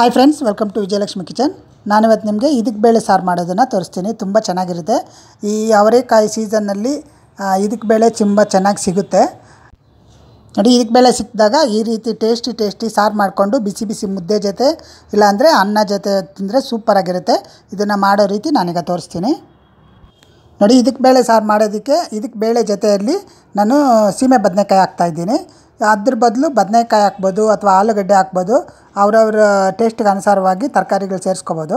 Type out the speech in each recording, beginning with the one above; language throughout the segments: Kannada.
hi friends welcome to Vijayalakshmi kitchen ನಾನಿವತ್ತು ನಿಮಗೆ ಇದಕ್ಕೆ ಬೇಳೆ ಸಾರು ಮಾಡೋದನ್ನು ತೋರಿಸ್ತೀನಿ ತುಂಬ ಚೆನ್ನಾಗಿರುತ್ತೆ ಈ ಅವರೇಕಾಯಿ ಸೀಸನ್ನಲ್ಲಿ ಇದಕ್ಕೆ ಬೇಳೆ ತುಂಬ ಚೆನ್ನಾಗಿ ಸಿಗುತ್ತೆ ನೋಡಿ ಇದಕ್ಕೆ ಬೇಳೆ ಸಿಕ್ಕಿದಾಗ ಈ ರೀತಿ ಟೇಸ್ಟಿ ಟೇಸ್ಟಿ ಸಾರು ಮಾಡಿಕೊಂಡು ಬಿಸಿ ಬಿಸಿ ಮುದ್ದೆ ಜೊತೆ ಇಲ್ಲಾಂದರೆ ಅನ್ನ ಜೊತೆ ತಿಂದರೆ ಸೂಪರಾಗಿರುತ್ತೆ ಇದನ್ನು ಮಾಡೋ ರೀತಿ ನಾನೀಗ ತೋರಿಸ್ತೀನಿ ನೋಡಿ ಇದಕ್ಕೆ ಬೇಳೆ ಸಾರು ಮಾಡೋದಕ್ಕೆ ಇದಕ್ಕೆ ಬೇಳೆ ಜೊತೆಯಲ್ಲಿ ನಾನು ಸೀಮೆ ಬದನೆಕಾಯಿ ಹಾಕ್ತಾಯಿದ್ದೀನಿ ಅದ್ರ ಬದಲು ಬದನೆಕಾಯಿ ಹಾಕ್ಬೋದು ಅಥವಾ ಆಲೂಗಡ್ಡೆ ಹಾಕ್ಬೋದು ಅವರವ್ರ ಟೇಸ್ಟಿಗೆ ಅನುಸಾರವಾಗಿ ತರಕಾರಿಗಳು ಸೇರಿಸ್ಕೋಬೋದು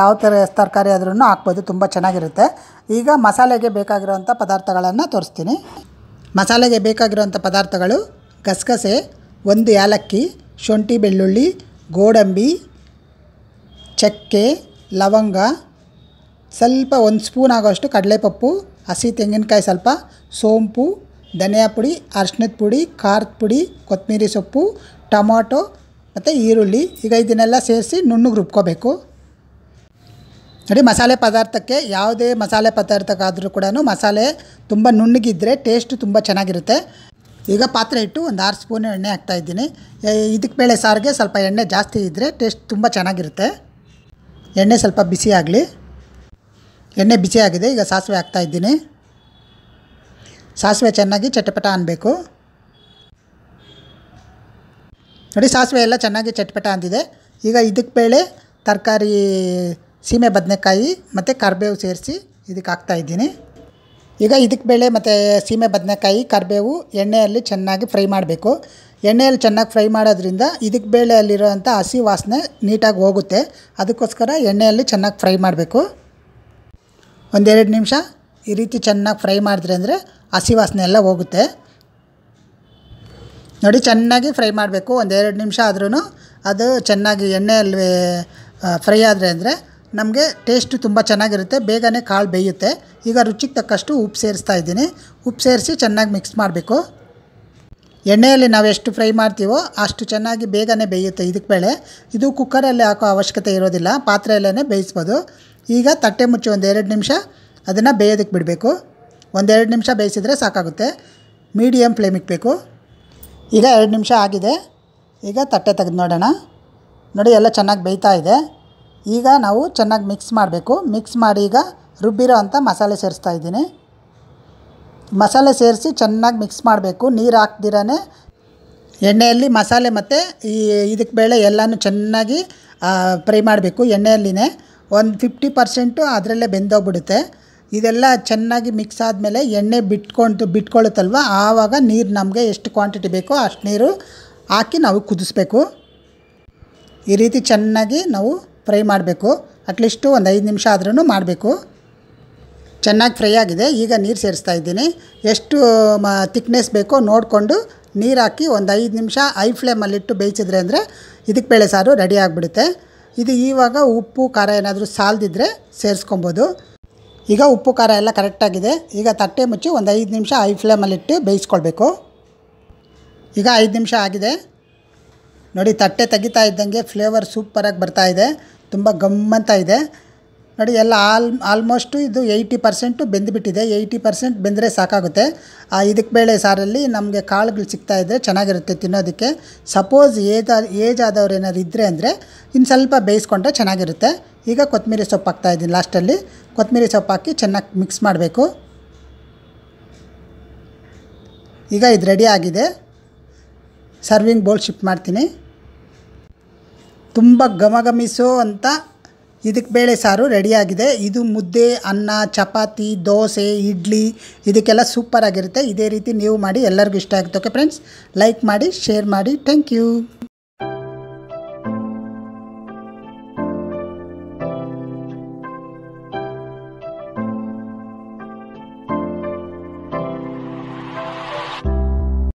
ಯಾವ ಥರ ತರಕಾರಿ ಆದ್ರೂ ಹಾಕ್ಬೋದು ತುಂಬ ಚೆನ್ನಾಗಿರುತ್ತೆ ಈಗ ಮಸಾಲೆಗೆ ಬೇಕಾಗಿರುವಂಥ ಪದಾರ್ಥಗಳನ್ನು ತೋರಿಸ್ತೀನಿ ಮಸಾಲೆಗೆ ಬೇಕಾಗಿರುವಂಥ ಪದಾರ್ಥಗಳು ಗಸಗಸೆ ಒಂದು ಏಲಕ್ಕಿ ಶುಂಠಿ ಬೆಳ್ಳುಳ್ಳಿ ಗೋಡಂಬಿ ಚಕ್ಕೆ ಲವಂಗ ಸ್ವಲ್ಪ ಒಂದು ಸ್ಪೂನ್ ಆಗೋಷ್ಟು ಕಡಲೆಪಪ್ಪು ಹಸಿ ತೆಂಗಿನಕಾಯಿ ಸ್ವಲ್ಪ ಸೋಂಪು ಧನಿಯಾ ಪುಡಿ ಅರ್ಶಿನದ ಪುಡಿ ಖಾರದ ಪುಡಿ ಕೊತ್ತಂಬರಿ ಸೊಪ್ಪು ಟೊಮೊಟೊ ಮತ್ತು ಈರುಳ್ಳಿ ಈಗ ಇದನ್ನೆಲ್ಲ ಸೇರಿಸಿ ನುಣ್ಣಗೆ ರುಬ್ಕೋಬೇಕು ನೋಡಿ ಮಸಾಲೆ ಪದಾರ್ಥಕ್ಕೆ ಯಾವುದೇ ಮಸಾಲೆ ಪದಾರ್ಥಕ್ಕಾದರೂ ಕೂಡ ಮಸಾಲೆ ತುಂಬ ನುಣ್ಣಗಿದ್ದರೆ ಟೇಸ್ಟ್ ತುಂಬ ಚೆನ್ನಾಗಿರುತ್ತೆ ಈಗ ಪಾತ್ರೆ ಇಟ್ಟು ಒಂದು ಆರು ಸ್ಪೂನ್ ಎಣ್ಣೆ ಹಾಕ್ತಾಯಿದ್ದೀನಿ ಇದಕ್ಕೆ ಬೇಳೆ ಸಾರಿಗೆ ಸ್ವಲ್ಪ ಎಣ್ಣೆ ಜಾಸ್ತಿ ಇದ್ದರೆ ಟೇಸ್ಟ್ ತುಂಬ ಚೆನ್ನಾಗಿರುತ್ತೆ ಎಣ್ಣೆ ಸ್ವಲ್ಪ ಬಿಸಿ ಆಗಲಿ ಎಣ್ಣೆ ಬಿಸಿಯಾಗಿದೆ ಈಗ ಸಾಸಿವೆ ಹಾಕ್ತಾಯಿದ್ದೀನಿ ಸಾಸಿವೆ ಚೆನ್ನಾಗಿ ಚಟಪಟ ಅನ್ನಬೇಕು ನೋಡಿ ಸಾಸಿವೆ ಎಲ್ಲ ಚೆನ್ನಾಗಿ ಚಟಪಟ ಅಂದಿದೆ ಈಗ ಇದಕ್ಕೆ ಬೇಳೆ ತರಕಾರಿ ಸೀಮೆ ಬದನೆಕಾಯಿ ಮತ್ತು ಕರಿಬೇವು ಸೇರಿಸಿ ಇದಕ್ಕೆ ಹಾಕ್ತಾಯಿದ್ದೀನಿ ಈಗ ಇದಕ್ಕೆ ಬೇಳೆ ಮತ್ತು ಸೀಮೆ ಬದನೆಕಾಯಿ ಕರಿಬೇವು ಎಣ್ಣೆಯಲ್ಲಿ ಚೆನ್ನಾಗಿ ಫ್ರೈ ಮಾಡಬೇಕು ಎಣ್ಣೆಯಲ್ಲಿ ಚೆನ್ನಾಗಿ ಫ್ರೈ ಮಾಡೋದ್ರಿಂದ ಇದಕ್ಕೆ ಬೇಳೆಯಲ್ಲಿರೋಂಥ ಹಸಿ ವಾಸನೆ ನೀಟಾಗಿ ಹೋಗುತ್ತೆ ಅದಕ್ಕೋಸ್ಕರ ಎಣ್ಣೆಯಲ್ಲಿ ಚೆನ್ನಾಗಿ ಫ್ರೈ ಮಾಡಬೇಕು ಒಂದೆರಡು ನಿಮಿಷ ಈ ರೀತಿ ಚೆನ್ನಾಗಿ ಫ್ರೈ ಮಾಡಿದ್ರೆ ಅಂದರೆ ಹಸಿ ವಾಸನೆ ಎಲ್ಲ ಹೋಗುತ್ತೆ ನೋಡಿ ಚೆನ್ನಾಗಿ ಫ್ರೈ ಮಾಡಬೇಕು ಒಂದೆರಡು ನಿಮಿಷ ಆದ್ರೂ ಅದು ಚೆನ್ನಾಗಿ ಎಣ್ಣೆಯಲ್ಲಿ ಫ್ರೈ ಆದರೆ ಅಂದರೆ ನಮಗೆ ಟೇಸ್ಟ್ ತುಂಬ ಚೆನ್ನಾಗಿರುತ್ತೆ ಬೇಗನೆ ಕಾಳು ಬೇಯುತ್ತೆ ಈಗ ರುಚಿಗೆ ತಕ್ಕಷ್ಟು ಉಪ್ಪು ಸೇರಿಸ್ತಾ ಇದ್ದೀನಿ ಉಪ್ಪು ಸೇರಿಸಿ ಚೆನ್ನಾಗಿ ಮಿಕ್ಸ್ ಮಾಡಬೇಕು ಎಣ್ಣೆಯಲ್ಲಿ ನಾವು ಎಷ್ಟು ಫ್ರೈ ಮಾಡ್ತೀವೋ ಅಷ್ಟು ಚೆನ್ನಾಗಿ ಬೇಗನೆ ಬೇಯುತ್ತೆ ಇದಕ್ಕೆ ಬೇಳೆ ಇದು ಕುಕ್ಕರಲ್ಲಿ ಹಾಕೋ ಅವಶ್ಯಕತೆ ಇರೋದಿಲ್ಲ ಪಾತ್ರೆಯಲ್ಲೇ ಬೇಯಿಸ್ಬೋದು ಈಗ ತಟ್ಟೆ ಮುಚ್ಚಿ ಒಂದು ಎರಡು ನಿಮಿಷ ಅದನ್ನು ಬೇಯೋದಕ್ಕೆ ಬಿಡಬೇಕು ಒಂದೆರಡು ನಿಮಿಷ ಬೇಯಿಸಿದರೆ ಸಾಕಾಗುತ್ತೆ ಮೀಡಿಯಮ್ ಫ್ಲೇಮ್ ಇಕ್ಕಬೇಕು ಈಗ ಎರಡು ನಿಮಿಷ ಆಗಿದೆ ಈಗ ತಟ್ಟೆ ತೆಗೆದು ನೋಡೋಣ ನೋಡಿ ಎಲ್ಲ ಚೆನ್ನಾಗಿ ಬೇಯ್ತಾ ಇದೆ ಈಗ ನಾವು ಚೆನ್ನಾಗಿ ಮಿಕ್ಸ್ ಮಾಡಬೇಕು ಮಿಕ್ಸ್ ಮಾಡಿ ಈಗ ರುಬ್ಬಿರೋ ಅಂಥ ಮಸಾಲೆ ಸೇರಿಸ್ತಾ ಇದ್ದೀನಿ ಮಸಾಲೆ ಸೇರಿಸಿ ಚೆನ್ನಾಗಿ ಮಿಕ್ಸ್ ಮಾಡಬೇಕು ನೀರು ಹಾಕ್ದಿರೇ ಎಣ್ಣೆಯಲ್ಲಿ ಮಸಾಲೆ ಮತ್ತು ಈ ಇದಕ್ಕೆ ಬೇಳೆ ಎಲ್ಲನೂ ಚೆನ್ನಾಗಿ ಫ್ರೈ ಮಾಡಬೇಕು ಎಣ್ಣೆಯಲ್ಲಿನೇ ಒಂದು ಫಿಫ್ಟಿ ಪರ್ಸೆಂಟು ಅದರಲ್ಲೇ ಬೆಂದೋಗ್ಬಿಡುತ್ತೆ ಇದೆಲ್ಲ ಚೆನ್ನಾಗಿ ಮಿಕ್ಸ್ ಆದಮೇಲೆ ಎಣ್ಣೆ ಬಿಟ್ಕೊಂಡು ಬಿಟ್ಕೊಳ್ಳುತ್ತಲ್ವ ಆವಾಗ ನೀರು ನಮಗೆ ಎಷ್ಟು ಕ್ವಾಂಟಿಟಿ ಬೇಕೋ ಅಷ್ಟು ನೀರು ಹಾಕಿ ನಾವು ಕುದಿಸ್ಬೇಕು ಈ ರೀತಿ ಚೆನ್ನಾಗಿ ನಾವು ಫ್ರೈ ಮಾಡಬೇಕು ಅಟ್ಲೀಸ್ಟು ಒಂದು ಐದು ನಿಮಿಷ ಆದ್ರೂ ಮಾಡಬೇಕು ಚೆನ್ನಾಗಿ ಫ್ರೈ ಆಗಿದೆ ಈಗ ನೀರು ಸೇರಿಸ್ತಾ ಇದ್ದೀನಿ ಎಷ್ಟು ಮ ತಿಕ್ನೆಸ್ ಬೇಕೋ ನೋಡಿಕೊಂಡು ನೀರು ಹಾಕಿ ಒಂದು ಐದು ನಿಮಿಷ ಐ ಫ್ಲೇಮಲ್ಲಿಟ್ಟು ಬೇಯಿಸಿದ್ರೆ ಅಂದರೆ ಇದಕ್ಕೆ ಬೇಳೆ ಸಾರು ರೆಡಿ ಆಗಿಬಿಡುತ್ತೆ ಇದು ಈವಾಗ ಉಪ್ಪು ಖಾರ ಏನಾದರೂ ಸಾಲದಿದ್ದರೆ ಸೇರಿಸ್ಕೊಬೋದು ಈಗ ಉಪ್ಪು ಖಾರ ಎಲ್ಲ ಕರೆಕ್ಟಾಗಿದೆ ಈಗ ತಟ್ಟೆ ಮುಚ್ಚಿ ಒಂದು ಐದು ನಿಮಿಷ ಐ ಫ್ಲೇಮಲ್ಲಿಟ್ಟು ಬೇಯಿಸ್ಕೊಳ್ಬೇಕು ಈಗ ಐದು ನಿಮಿಷ ಆಗಿದೆ ನೋಡಿ ತಟ್ಟೆ ತೆಗಿತಾ ಇದ್ದಂಗೆ ಫ್ಲೇವರ್ ಸೂಪರಾಗಿ ಬರ್ತಾಯಿದೆ ತುಂಬ ಗಮ್ಮಂತ ಇದೆ ನೋಡಿ ಎಲ್ಲ ಆಲ್ ಆಲ್ಮೋಸ್ಟು ಇದು ಏಯ್ಟಿ ಪರ್ಸೆಂಟು ಬೆಂದುಬಿಟ್ಟಿದೆ ಏಯ್ಟಿ ಪರ್ಸೆಂಟ್ ಬೆಂದರೆ ಸಾಕಾಗುತ್ತೆ ಇದಕ್ಕೆ ಬೇಳೆ ಸಾರಲ್ಲಿ ನಮಗೆ ಕಾಳುಗಳು ಸಿಗ್ತಾ ಇದ್ದರೆ ಚೆನ್ನಾಗಿರುತ್ತೆ ತಿನ್ನೋದಕ್ಕೆ ಸಪೋಸ್ ಏಜ್ ಏಜ್ ಆದವ್ರು ಏನಾದ್ರು ಇದ್ದರೆ ಅಂದರೆ ಇನ್ನು ಸ್ವಲ್ಪ ಬೇಯಿಸ್ಕೊಂಡ್ರೆ ಚೆನ್ನಾಗಿರುತ್ತೆ ಈಗ ಕೊತ್ತಂಬರಿ ಸೊಪ್ಪು ಇದ್ದೀನಿ ಲಾಸ್ಟಲ್ಲಿ ಕೊತ್ತಂಬರಿ ಸೊಪ್ಪು ಹಾಕಿ ಚೆನ್ನಾಗಿ ಮಿಕ್ಸ್ ಮಾಡಬೇಕು ಈಗ ಇದು ರೆಡಿ ಆಗಿದೆ ಸರ್ವಿಂಗ್ ಬೌಲ್ ಶಿಫ್ಟ್ ಮಾಡ್ತೀನಿ ತುಂಬ ಗಮಗಮಿಸೋ ಅಂತ ಇದಕ್ಕೆ ಬೇಳೆ ಸಾರು ರೆಡಿಯಾಗಿದೆ ಇದು ಮುದ್ದೆ ಅನ್ನ ಚಪಾತಿ ದೋಸೆ ಇಡ್ಲಿ ಇದಕ್ಕೆಲ್ಲ ಆಗಿರುತ್ತೆ ಇದೇ ರೀತಿ ನೀವು ಮಾಡಿ ಎಲ್ಲರಿಗೂ ಇಷ್ಟ ಆಗುತ್ತೆ ಓಕೆ ಫ್ರೆಂಡ್ಸ್ ಲೈಕ್ ಮಾಡಿ ಶೇರ್ ಮಾಡಿ ಥ್ಯಾಂಕ್ ಯು